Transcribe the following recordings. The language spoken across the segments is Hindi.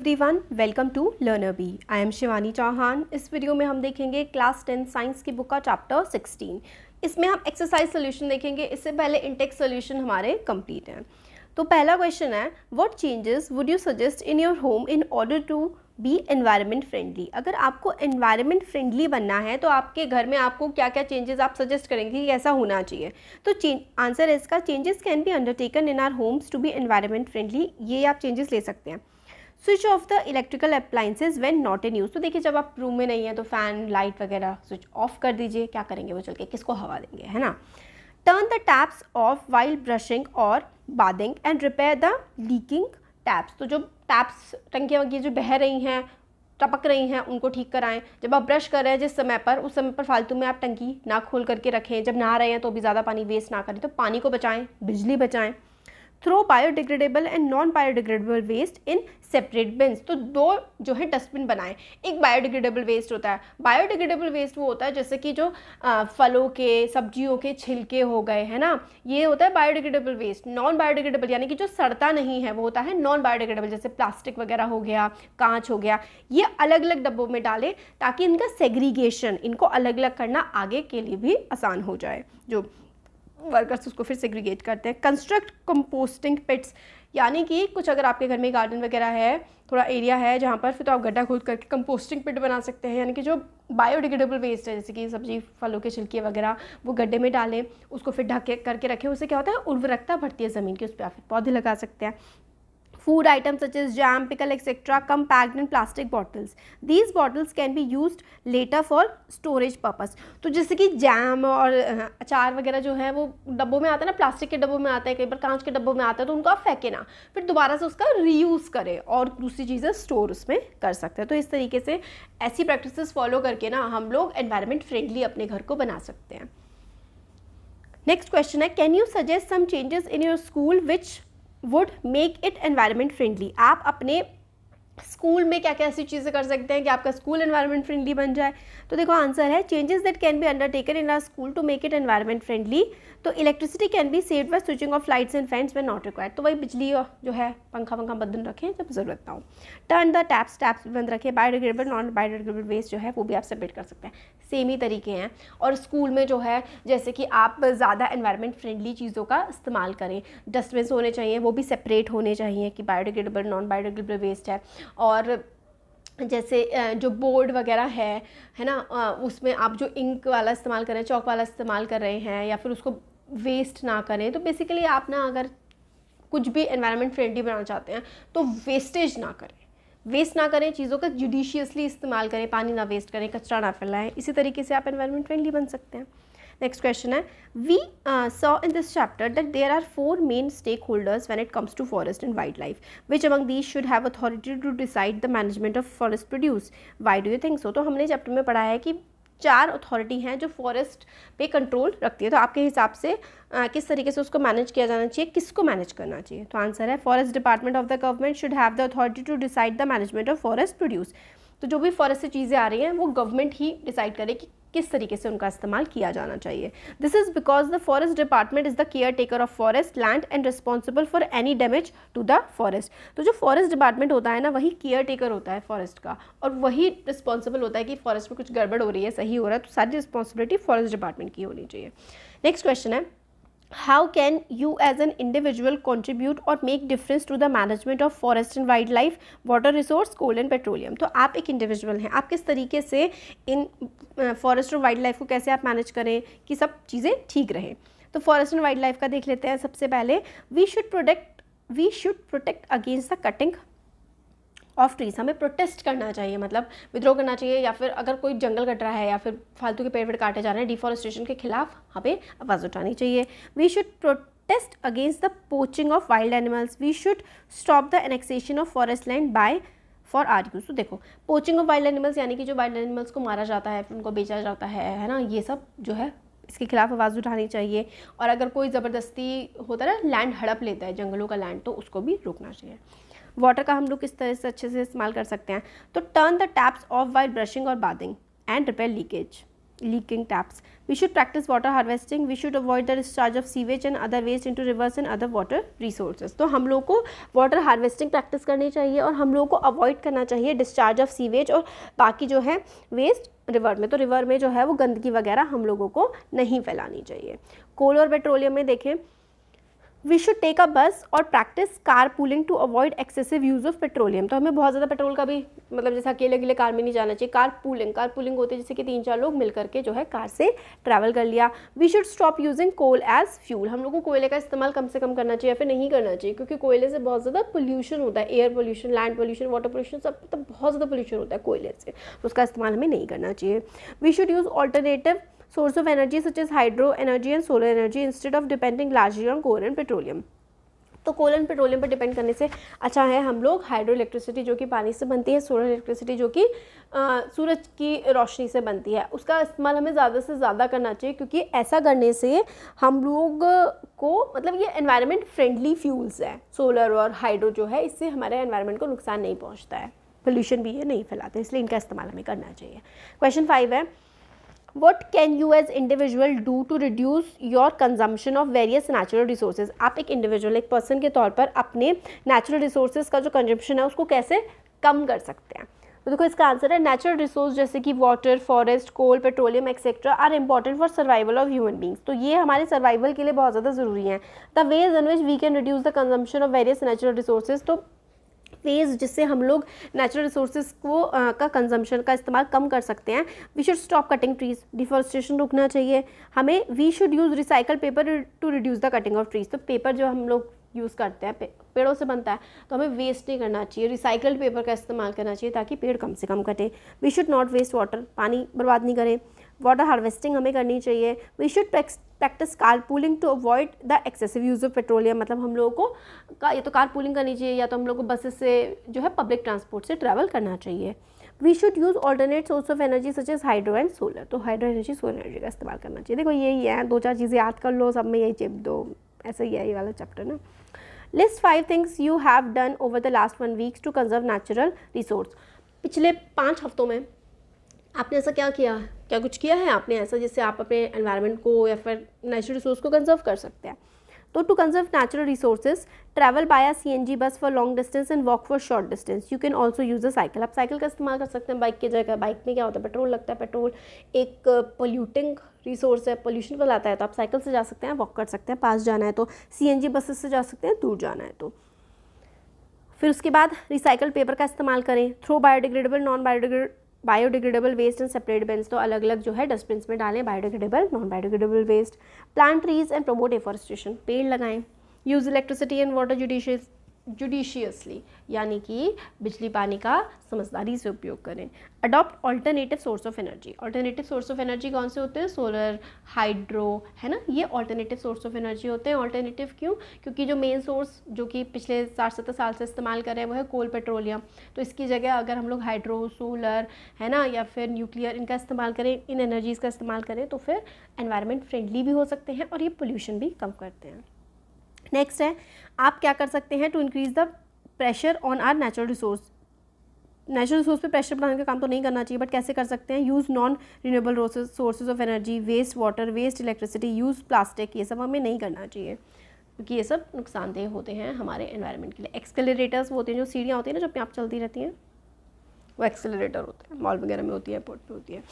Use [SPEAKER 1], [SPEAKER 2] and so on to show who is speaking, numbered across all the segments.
[SPEAKER 1] Everyone welcome to learner B I am Shivani Chauhan इस वीडियो में हम देखेंगे क्लास टेन साइंस की बुक का चैप्टर सिक्सटीन इसमें हम एक्सरसाइज सोल्यूशन देखेंगे इससे पहले इंटेक्स सोल्यूशन हमारे कंप्लीट हैं तो पहला क्वेश्चन है what changes would you suggest in your home in order to be environment friendly अगर आपको एनवायरमेंट फ्रेंडली बनना है तो आपके घर में आपको क्या क्या चेंजेस आप सजेस्ट करेंगे कि ऐसा होना चाहिए तो आंसर है इसका changes can be undertaken in our homes to be environment friendly ये आप चेंजेस ले सकते हैं switch off the electrical appliances when not in use तो देखिए जब आप रूम में नहीं है तो फैन लाइट वगैरह स्विच ऑफ कर दीजिए क्या करेंगे वो चल के किसको हवा देंगे है ना turn the taps off while brushing और bathing and repair the leaking taps तो जो टैप्स टंकियाँ वंकियाँ जो बह रही हैं टपक रही हैं उनको ठीक कराएं जब आप ब्रश कर रहे हैं जिस समय पर उस समय पर फालतू में आप टंकी ना खोल करके रखें जब नहा रहे हैं तो भी ज़्यादा पानी वेस्ट ना करें तो पानी को बचाएं बिजली बचाएं throw biodegradable and non biodegradable waste in separate bins तो दो जो है डस्टबिन बनाएं एक बायोडिग्रेडेबल वेस्ट होता है बायोडिग्रेडेबल वेस्ट वो होता है जैसे कि जो फलों के सब्जियों के छिलके हो गए है ना ये होता है बायोडिग्रेडेबल वेस्ट नॉन बायोडिग्रेडेबल यानी कि जो सड़ता नहीं है वो होता है नॉन बायोडिग्रेडेबल जैसे प्लास्टिक वगैरह हो गया कांच हो गया ये अलग अलग डब्बों में डालें ताकि इनका सेग्रीगेशन इनको अलग अलग करना आगे के लिए भी आसान हो जाए जो वर्कर्स उसको फिर सेग्रीगेट करते हैं कंस्ट्रक्ट कंपोस्टिंग पिट्स यानी कि कुछ अगर आपके घर में गार्डन वगैरह है थोड़ा एरिया है जहाँ पर फिर तो आप गड्ढा खोद करके कंपोस्टिंग पिट बना सकते हैं यानी कि जो बायोडिग्रेडेबल वेस्ट है जैसे कि सब्जी फलों के छिलके वगैरह वो गड्ढे में डालें उसको फिर ढक करके रखें उससे क्या होता है उर्वरकता बढ़ती है ज़मीन की उस पर आप पौधे लगा सकते हैं food items such as jam, pickle etc. come packed in plastic bottles. These bottles can be used later for storage purpose. तो जैसे कि जैम और अचार वगैरह जो है वो डब्बों में आता है ना प्लास्टिक के डब्बों में आता है कई बार कांच के डब्बों में आता है तो उनको आप फेंके ना फिर दोबारा से उसका रीयूज़ करें और दूसरी चीज़ें स्टोर उसमें कर सकते हैं तो इस तरीके से ऐसी प्रैक्टिसेस फॉलो करके ना हम लोग एनवायरनमेंट फ्रेंडली अपने घर को बना सकते हैं नेक्स्ट क्वेश्चन है can you suggest some changes in your school which would make it environment friendly आप अपने स्कूल में क्या क्या ऐसी चीज़ें कर सकते हैं कि आपका स्कूल एनवायरनमेंट फ्रेंडली बन जाए तो देखो आंसर है changes that can be undertaken in our school to make it environment friendly तो electricity can be save by switching off lights and fans when not required तो वही बिजली और जो है पंखा वंखा बंद रखें जब ज़रूरत ना हो टर्न द टैप्स टैप्स बंद रखें बायोडिग्रेडेबल नॉन बायोडिग्रेडेबल वेस्ट जो है वो भी आप सबमिट कर सकते हैं सेम ही तरीके हैं और स्कूल में जो है जैसे कि आप ज़्यादा एनवायरमेंट फ्रेंडली चीज़ों का इस्तेमाल करें डस्टबिन होने चाहिए वो भी सेपरेट होने चाहिए कि बायोडिग्रेडेबल नॉन बायोडिग्रेडेबल वेस्ट है और जैसे जो बोर्ड वगैरह है है ना उसमें आप जो इंक वाला इस्तेमाल कर रहे हैं चौक वाला इस्तेमाल कर रहे हैं या फिर उसको वेस्ट ना करें तो बेसिकली आप ना अगर कुछ भी एनवायरनमेंट फ्रेंडली बनाना चाहते हैं तो वेस्टेज ना करें वेस्ट ना करें चीज़ों का जुडिशियसली इस्तेमाल करें पानी ना वेस्ट करें कचरा ना फैलाएं इसी तरीके से आप एनवायरनमेंट फ्रेंडली बन सकते हैं नेक्स्ट क्वेश्चन है we saw in this chapter that there are four main stake holders when it comes to forest and wild life which among these should have authority to decide the management of forest produce why do you think so तो हमने चैप्टर में पढ़ा है कि चार अथॉरिटी हैं जो फॉरेस्ट पे कंट्रोल रखती है तो आपके हिसाब से आ, uh, किस तरीके से उसको मैनेज किया जाना चाहिए किसको मैनेज करना चाहिए तो आंसर है forest department of the government should have the authority to decide the management of forest produce तो जो भी फॉरेस्ट से चीज़ें आ रही हैं वो गवर्नमेंट ही डिसाइड करे कि किस तरीके से उनका इस्तेमाल किया जाना चाहिए this is because the forest department is the care taker of forest land and responsible for any damage to the forest तो जो फॉरेस्ट डिपार्टमेंट होता है ना वही केयर टेकर होता है फॉरेस्ट का और वही रिस्पॉन्सिबल होता है कि फॉरेस्ट में कुछ गड़बड़ हो रही है सही हो रहा है तो सारी रिस्पॉन्सिबिलिटी फॉरेस्ट डिपार्टमेंट की होनी चाहिए नेक्स्ट क्वेश्चन है how can you as an individual contribute or make difference to the management of forest and wildlife water resource coal and petroleum तो आप एक इंडिविजुअल हैं आप किस तरीके से इन फॉरेस्ट और वाइल्ड लाइफ को कैसे आप मैनेज करें कि सब चीज़ें ठीक रहें तो फॉरेस्ट एंड वाइल्ड लाइफ का देख लेते हैं सबसे पहले we should protect we should protect against the cutting of trees हमें प्रोटेस्ट करना चाहिए मतलब विद्रोह करना चाहिए या फिर अगर कोई जंगल कट रहा है या फिर फालतू के पेड़ वेड़ काटे जा रहे हैं डिफॉरेस्टेशन के खिलाफ हमें आवाज़ उठानी चाहिए we should protest against the poaching of wild animals we should stop the annexation of forest land by for our use तो देखो पोचिंग ऑफ वाइल्ड एनिमल्स यानी कि जो वाइल्ड एनिमल्स को मारा जाता है फिर उनको बेचा जाता है है ना ये सब जो है इसके खिलाफ आवाज़ उठानी चाहिए और अगर कोई ज़बरदस्ती होता है ना लैंड हड़प लेता है जंगलों का लैंड तो उसको भी रोकना चाहिए वाटर का हम लोग किस तरह से अच्छे से इस्तेमाल कर सकते हैं तो turn the taps off while brushing और bathing and repair leakage leaking taps we should practice water harvesting we should avoid the discharge of sewage and other waste into rivers and other water resources तो हम लोग को वाटर हार्वेस्टिंग प्रैक्टिस करनी चाहिए और हम लोग को अवॉइड करना चाहिए डिस्चार्ज ऑफ सीवेज और बाकी जो है वेस्ट रिवर में तो रिवर में जो है वो गंदगी वगैरह हम लोगों को नहीं फैलानी चाहिए कोल और पेट्रोलियम में देखें we should take a bus और practice car pooling to avoid excessive use of petroleum तो हमें बहुत ज़्यादा पेट्रोल का भी मतलब जैसे अकेले अकेले कार में नहीं जाना चाहिए कार पुलिंग कार पुलिंग होती है जैसे कि तीन चार लोग मिल करके जो है कार से ट्रैवल कर लिया we should stop using coal as fuel हम लोग को कोयले का इस्तेमाल कम से कम करना चाहिए या फिर नहीं करना चाहिए क्योंकि कोयले से बहुत ज़्यादा पोल्यूशन होता है air pollution land pollution water pollution सब मतलब बहुत ज़्यादा पोल्यूशन होता है कोयले से उसका इस्तेमाल हमें नहीं करना चाहिए we should use alternative source of energy such as hydro energy and solar energy instead of depending largely on coal and petroleum. तो कोल एंड पेट्रोलियम पर डिपेंड करने से अच्छा है हम लोग हाइड्रो इलेक्ट्रिसिटी जो कि पानी से बनती है सोलर इलेक्ट्रिसिटी जो कि सूरज की रोशनी से बनती है उसका इस्तेमाल हमें ज़्यादा से ज़्यादा करना चाहिए क्योंकि ऐसा करने से हम लोग को मतलब ये एनवायरनमेंट फ्रेंडली फ्यूल्स हैं सोलर और हाइड्रो जो है इससे हमारे एनवायरनमेंट को नुकसान नहीं पहुँचता है पोल्यूशन भी ये नहीं फैलाते इसलिए इनका इस्तेमाल हमें करना चाहिए क्वेश्चन फाइव है what can you as individual do to reduce your consumption of various natural resources आप एक इंडिविजुअल एक पर्सन के तौर पर अपने नेचुरल रिसोर्सेज का जो कंजम्पन है उसको कैसे कम कर सकते हैं तो देखो इसका आंसर है नेचुरल रिसोर्स जैसे कि water forest coal petroleum etcetera are important for survival of human beings तो ये हमारे सर्वाइवल के लिए बहुत ज़्यादा ज़रूरी है the ways in which we can reduce the consumption of various natural resources तो फेज़ जिससे हम लोग नेचुरल रिसोर्सेज को आ, का कंजम्पशन का इस्तेमाल कम कर सकते हैं we should stop cutting trees deforestation रुकना चाहिए हमें we should use recycle paper to reduce the cutting of trees तो पेपर जो हम लोग यूज़ करते हैं पे, पेड़ों से बनता है तो हमें वेस्ट नहीं करना चाहिए रिसाइकल्ड पेपर का इस्तेमाल करना चाहिए ताकि पेड़ कम से कम कटे we should not waste water पानी बर्बाद नहीं करें वाटर हार्वेस्टिंग हमें करनी चाहिए we should practice car pooling to avoid the excessive use of petroleum मतलब हम लोगों को का या तो कार पूलिंग करनी चाहिए या तो हम लोग को बसेस से जो है पब्लिक ट्रांसपोर्ट से ट्रैवल करना चाहिए we should use alternate source of energy such as hydro and solar तो हाइड्रो एनर्जी सोलर एनर्जी का इस्तेमाल करना चाहिए देखो यही है दो चार चीज़ें याद कर लो सब में यही चिप दो ऐसा ही है ये वाला चैप्टर ना list five things you have done over the last one weeks to conserve natural resource पिछले पाँच हफ्तों में आपने ऐसा क्या किया क्या कुछ किया है आपने ऐसा जिससे आप अपने एनवायरनमेंट को या फिर नेचुरल रिसोर्स को कंजर्व कर सकते हैं तो to conserve natural resources travel by a CNG bus for long distance and walk for short distance you can also use a cycle आप साइकिल का इस्तेमाल कर सकते हैं बाइक की जगह बाइक में क्या होता है पेट्रोल लगता है पेट्रोल एक पोल्यूटिंग रिसोर्स है पोल्यूशन फैलाता है तो आप साइकिल से जा सकते हैं वॉक कर सकते हैं पास जाना है तो सी बसेस से जा सकते हैं दूर जाना है तो फिर उसके बाद रिसाइकल पेपर का इस्तेमाल करें throw biodegradable non biodegrade biodegradable waste and separate bins तो अलग अलग जो है डस्टबिन में डालें biodegradable non biodegradable waste plant trees and promote afforestation पेड़ लगाएं use electricity and water judicious judiciously यानी कि बिजली पानी का समझदारी से उपयोग करें adopt alternative source of energy alternative source of energy कौन से होते हैं सोलर हाइड्रो है ना ये ऑल्टरनेटिव सोर्स ऑफ एनर्जी होते हैं ऑल्टरनेटिव क्यों क्योंकि जो मेन सोर्स जो कि पिछले साठ सत्तर साल से इस्तेमाल कर रहे हैं वो है कोल पेट्रोलियम तो इसकी जगह अगर हम लोग हाइड्रो सोलर है ना या फिर न्यूक्लियर इनका इस्तेमाल करें इन एनर्जीज़ का इस्तेमाल करें तो फिर एनवायरमेंट फ्रेंडली भी हो सकते हैं और ये पोल्यूशन भी कम करते हैं नेक्स्ट है आप क्या कर सकते हैं to increase the pressure on our natural resource natural resource पे प्रेशर बनाने का काम तो नहीं करना चाहिए बट कैसे कर सकते हैं use non renewable sources of energy waste water waste electricity use plastic ये सब हमें नहीं करना चाहिए क्योंकि ये सब नुकसानदेह होते हैं हमारे एनवायरनमेंट के लिए एक्सेलरेटर्स वो होते हैं जो सीढ़ियाँ होती हैं ना जो अपने आप चलती रहती हैं वो एक्सेलरेटर होते हैं मॉल वगैरह में होती है एयरपोर्ट पर होती है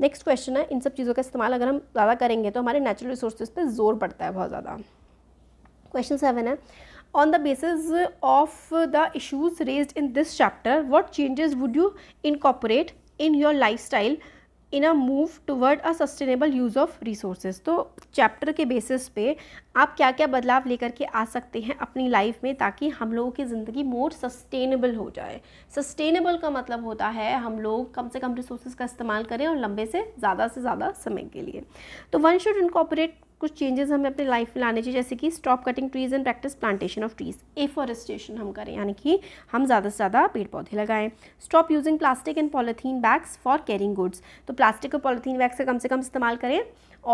[SPEAKER 1] नेक्स्ट क्वेश्चन है इन सब चीज़ों का इस्तेमाल अगर हम ज़्यादा करेंगे तो हमारे नेचुरल रिसोर्सेज पर जोर पड़ता है बहुत ज़्यादा क्वेश्चन सेवन है on the basis of the issues raise in this chapter what changes would you incorporate in your life style in a move toward a sustainable use of resources तो चैप्टर के बेसिस पे आप क्या क्या बदलाव लेकर के आ सकते हैं अपनी लाइफ में ताकि हम लोगों की ज़िंदगी मोर सस्टेनेबल हो जाए सस्टेनेबल का मतलब होता है हम लोग कम से कम रिसोर्सेज का इस्तेमाल करें और लंबे से ज़्यादा से ज़्यादा समय के लिए तो वन शुड इनकॉपरेट कुछ चेंजेस हमें अपने लाइफ में लाने चाहिए जैसे कि stop cutting trees and practice plantation of trees afforestation हम करें यानी कि हम ज़्यादा से ज़्यादा पेड़ पौधे लगाएं stop using plastic and polythene bags for carrying goods तो प्लास्टिक और पॉलीथीन बैग्स का कम से कम इस्तेमाल करें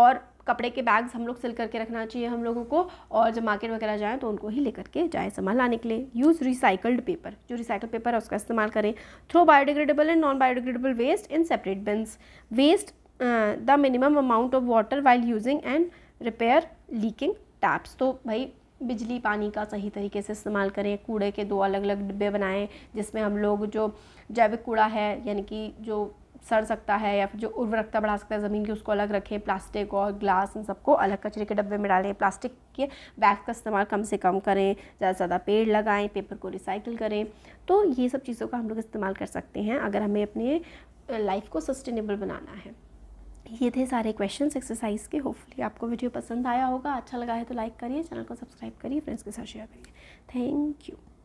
[SPEAKER 1] और कपड़े के बैग्स हम लोग सिल करके रखना चाहिए हम लोगों को और जब मार्केट वगैरह जाएँ तो उनको ही लेकर के जाए सामान लाने के लिए यूज़ रिसाइकल्ड पेपर जो रिसाइकल्ड पेपर है उसका इस्तेमाल करें throw biodegradable and non biodegradable waste in separate bins waste the minimum amount of water while using and repair leaking taps तो भाई बिजली पानी का सही तरीके से इस्तेमाल करें कूड़े के दो अलग अलग डिब्बे बनाएं जिसमें हम लोग जो जैविक कूड़ा है यानी कि जो सड़ सकता है या फिर जो उर्वरकता बढ़ा सकता है ज़मीन की उसको अलग रखें प्लास्टिक और ग्लास इन सबको अलग कचरे के डब्बे में डालें प्लास्टिक के बैग का इस्तेमाल कम से कम करें ज़्यादा से ज़्यादा पेड़ लगाएं पेपर को रिसाइकिल करें तो ये सब चीज़ों का हम लोग इस्तेमाल कर सकते हैं अगर हमें अपने लाइफ को सस्टेनेबल बनाना है ये थे सारे क्वेश्चंस एक्सरसाइज के होपफुली आपको वीडियो पसंद आया होगा अच्छा लगा है तो लाइक करिए चैनल को सब्सक्राइब करिए फ्रेंड्स के साथ शेयर करिए थैंक यू